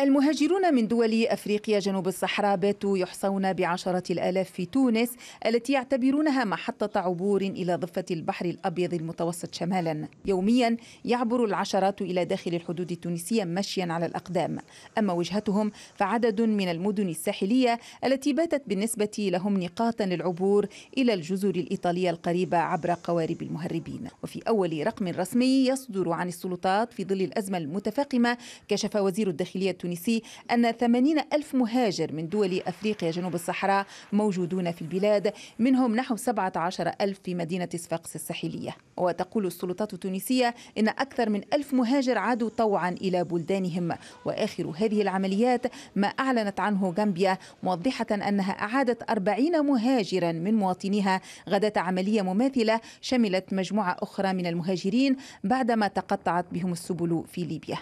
المهاجرون من دول أفريقيا جنوب الصحراء باتوا يحصون بعشرة الآلاف في تونس التي يعتبرونها محطة عبور إلى ضفة البحر الأبيض المتوسط شمالا يوميا يعبر العشرات إلى داخل الحدود التونسية مشيا على الأقدام أما وجهتهم فعدد من المدن الساحلية التي باتت بالنسبة لهم نقاطا للعبور إلى الجزر الإيطالية القريبة عبر قوارب المهربين وفي أول رقم رسمي يصدر عن السلطات في ظل الأزمة المتفاقمة كشف وزير الداخلية التونسي أن 80 ألف مهاجر من دول أفريقيا جنوب الصحراء موجودون في البلاد منهم نحو 17 ألف في مدينة صفاقس الساحلية وتقول السلطات التونسية إن أكثر من ألف مهاجر عادوا طوعا إلى بلدانهم وآخر هذه العمليات ما أعلنت عنه غامبيا موضحة أنها أعادت 40 مهاجرا من مواطنيها غداة عملية مماثلة شملت مجموعة أخرى من المهاجرين بعدما تقطعت بهم السبل في ليبيا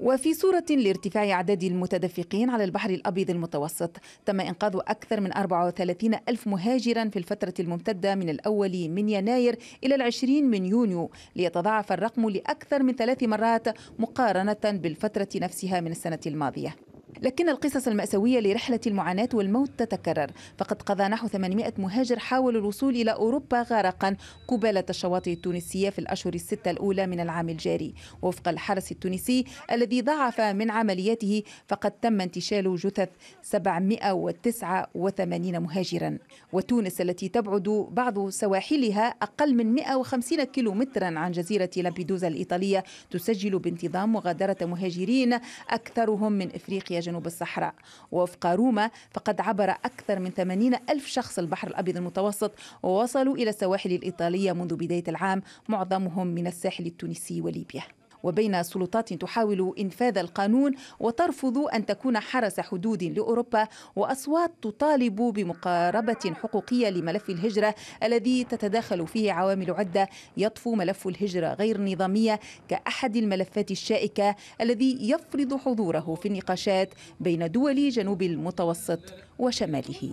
وفي صورة لارتفاع أعداد المتدفقين على البحر الأبيض المتوسط تم إنقاذ أكثر من 34 ألف مهاجرا في الفترة الممتدة من الأول من يناير إلى العشرين من يونيو ليتضاعف الرقم لأكثر من ثلاث مرات مقارنة بالفترة نفسها من السنة الماضية لكن القصص المأساوية لرحلة المعاناة والموت تتكرر فقد قضى نحو 800 مهاجر حاولوا الوصول إلى أوروبا غرقا قبالة الشواطئ التونسية في الأشهر الستة الأولى من العام الجاري وفق الحرس التونسي الذي ضعف من عملياته فقد تم انتشال جثث 789 مهاجرا وتونس التي تبعد بعض سواحلها أقل من 150 كيلومترا عن جزيرة لامبيدوزا الإيطالية تسجل بانتظام مغادرة مهاجرين أكثرهم من إفريقيا جنوب الصحراء ووفق روما فقد عبر أكثر من 80 ألف شخص البحر الأبيض المتوسط ووصلوا إلى السواحل الإيطالية منذ بداية العام معظمهم من الساحل التونسي وليبيا وبين سلطات تحاول إنفاذ القانون وترفض أن تكون حرس حدود لأوروبا وأصوات تطالب بمقاربة حقوقية لملف الهجرة الذي تتداخل فيه عوامل عدة يطفو ملف الهجرة غير النظامية كأحد الملفات الشائكة الذي يفرض حضوره في النقاشات بين دول جنوب المتوسط وشماله